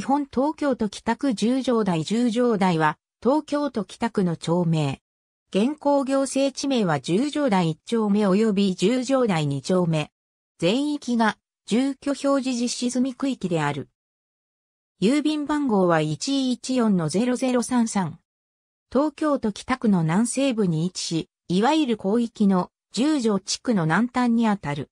日本東京都北区十条台十条台は東京都北区の町名。現行行政地名は十条台一丁目及び十条台二丁目。全域が住居表示実施済み区域である。郵便番号は114-0033。東京都北区の南西部に位置し、いわゆる広域の十条地区の南端にあたる。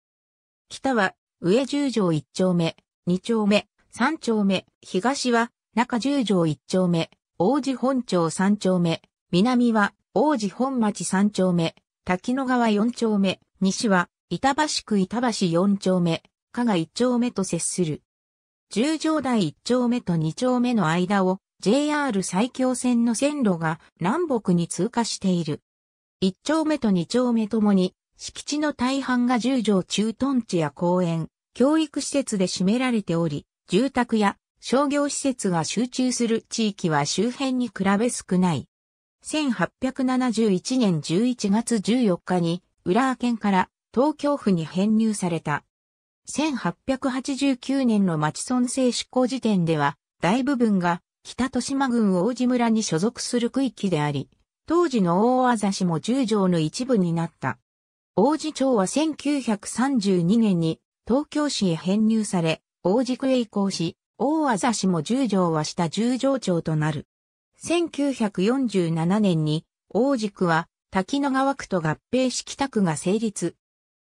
北は上十条一丁目、二丁目、三丁目、東は中十条一丁目、王子本町三丁目、南は王子本町三丁目、滝野川四丁目、西は板橋区板橋四丁目、加賀一丁目と接する。十条台一丁目と二丁目の間を JR 埼京線の線路が南北に通過している。一丁目と二丁目ともに敷地の大半が十条駐屯地や公園、教育施設で占められており、住宅や商業施設が集中する地域は周辺に比べ少ない。1871年11月14日に浦和県から東京府に編入された。1889年の町村制執行時点では大部分が北豊島郡王子村に所属する区域であり、当時の大あざ市も十条の一部になった。王子町は1932年に東京市へ編入され、大軸へ移行し、大あざしも十条は下十条町となる。1947年に、大軸は滝野川区と合併し北区が成立。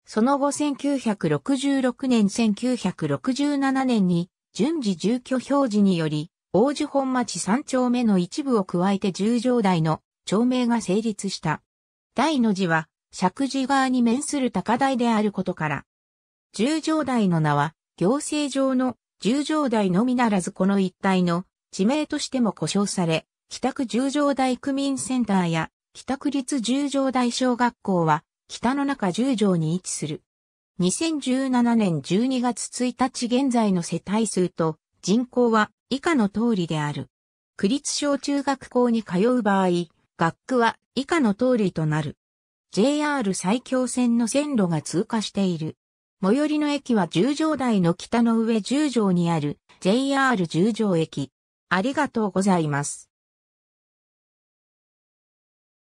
その後1966年1967年に、順次住居表示により、大樹本町三丁目の一部を加えて十条台の町名が成立した。大の字は、石寺側に面する高台であることから。十条台の名は、行政上の十条台のみならずこの一帯の地名としても呼称され、北区十条台区民センターや北区立十条台小学校は北の中十条に位置する。2017年12月1日現在の世帯数と人口は以下の通りである。区立小中学校に通う場合、学区は以下の通りとなる。JR 埼京線の線路が通過している。最寄りの駅は十条台の北の上十条にある JR 十条駅。ありがとうございます。